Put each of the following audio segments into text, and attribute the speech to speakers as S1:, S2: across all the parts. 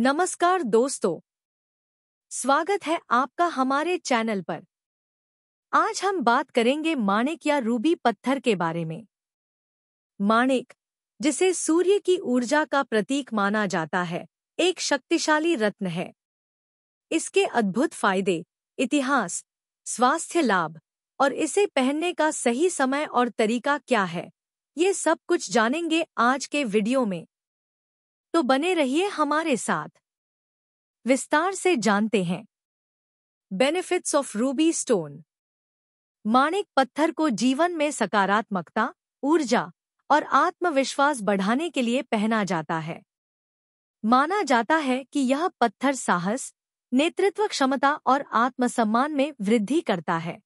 S1: नमस्कार दोस्तों स्वागत है आपका हमारे चैनल पर आज हम बात करेंगे माणिक या रूबी पत्थर के बारे में माणिक जिसे सूर्य की ऊर्जा का प्रतीक माना जाता है एक शक्तिशाली रत्न है इसके अद्भुत फायदे इतिहास स्वास्थ्य लाभ और इसे पहनने का सही समय और तरीका क्या है ये सब कुछ जानेंगे आज के वीडियो में तो बने रहिए हमारे साथ विस्तार से जानते हैं बेनिफिट्स ऑफ रूबी स्टोन माणिक पत्थर को जीवन में सकारात्मकता ऊर्जा और आत्मविश्वास बढ़ाने के लिए पहना जाता है माना जाता है कि यह पत्थर साहस नेतृत्व क्षमता और आत्मसम्मान में वृद्धि करता है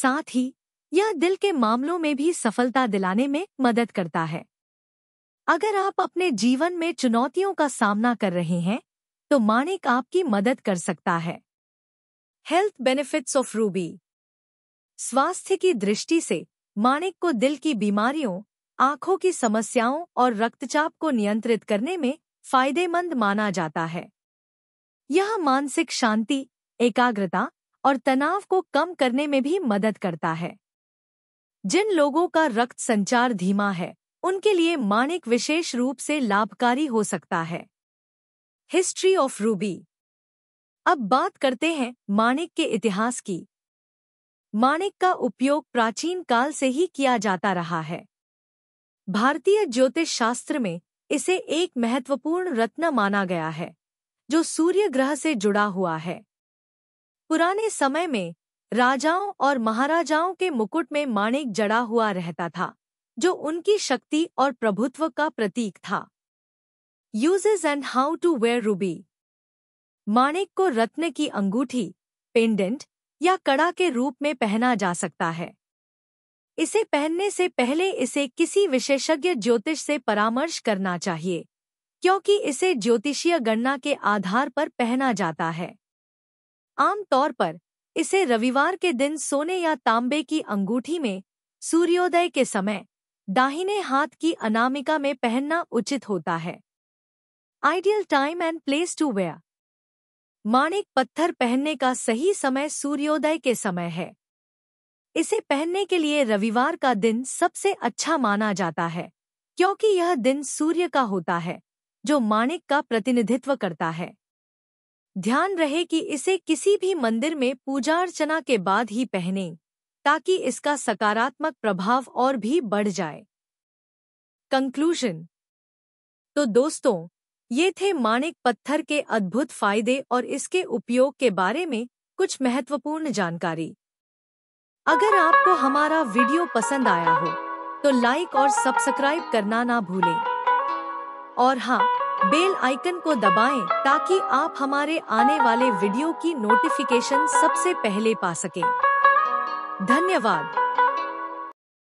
S1: साथ ही यह दिल के मामलों में भी सफलता दिलाने में मदद करता है अगर आप अपने जीवन में चुनौतियों का सामना कर रहे हैं तो माणिक आपकी मदद कर सकता है हेल्थ बेनिफिट्स ऑफ रूबी स्वास्थ्य की दृष्टि से माणिक को दिल की बीमारियों आंखों की समस्याओं और रक्तचाप को नियंत्रित करने में फायदेमंद माना जाता है यह मानसिक शांति एकाग्रता और तनाव को कम करने में भी मदद करता है जिन लोगों का रक्त संचार धीमा है उनके लिए माणिक विशेष रूप से लाभकारी हो सकता है हिस्ट्री ऑफ रूबी अब बात करते हैं माणिक के इतिहास की माणिक का उपयोग प्राचीन काल से ही किया जाता रहा है भारतीय ज्योतिष शास्त्र में इसे एक महत्वपूर्ण रत्न माना गया है जो सूर्य ग्रह से जुड़ा हुआ है पुराने समय में राजाओं और महाराजाओं के मुकुट में माणिक जड़ा हुआ रहता था जो उनकी शक्ति और प्रभुत्व का प्रतीक था uses and how to wear ruby माणिक को रत्न की अंगूठी पेंडेंट या कड़ा के रूप में पहना जा सकता है इसे पहनने से पहले इसे किसी विशेषज्ञ ज्योतिष से परामर्श करना चाहिए क्योंकि इसे ज्योतिषीय गणना के आधार पर पहना जाता है आमतौर पर इसे रविवार के दिन सोने या तांबे की अंगूठी में सूर्योदय के समय दाहिने हाथ की अनामिका में पहनना उचित होता है ideal time and place to wear माणिक पत्थर पहनने का सही समय सूर्योदय के समय है इसे पहनने के लिए रविवार का दिन सबसे अच्छा माना जाता है क्योंकि यह दिन सूर्य का होता है जो माणिक का प्रतिनिधित्व करता है ध्यान रहे कि इसे किसी भी मंदिर में पूजा अर्चना के बाद ही पहनें। ताकि इसका सकारात्मक प्रभाव और भी बढ़ जाए कंक्लूजन तो दोस्तों ये थे माणिक पत्थर के अद्भुत फायदे और इसके उपयोग के बारे में कुछ महत्वपूर्ण जानकारी अगर आपको हमारा वीडियो पसंद आया हो तो लाइक और सब्सक्राइब करना ना भूलें और हाँ बेल आइकन को दबाएं ताकि आप हमारे आने वाले वीडियो की नोटिफिकेशन सबसे पहले पा सकें धन्यवाद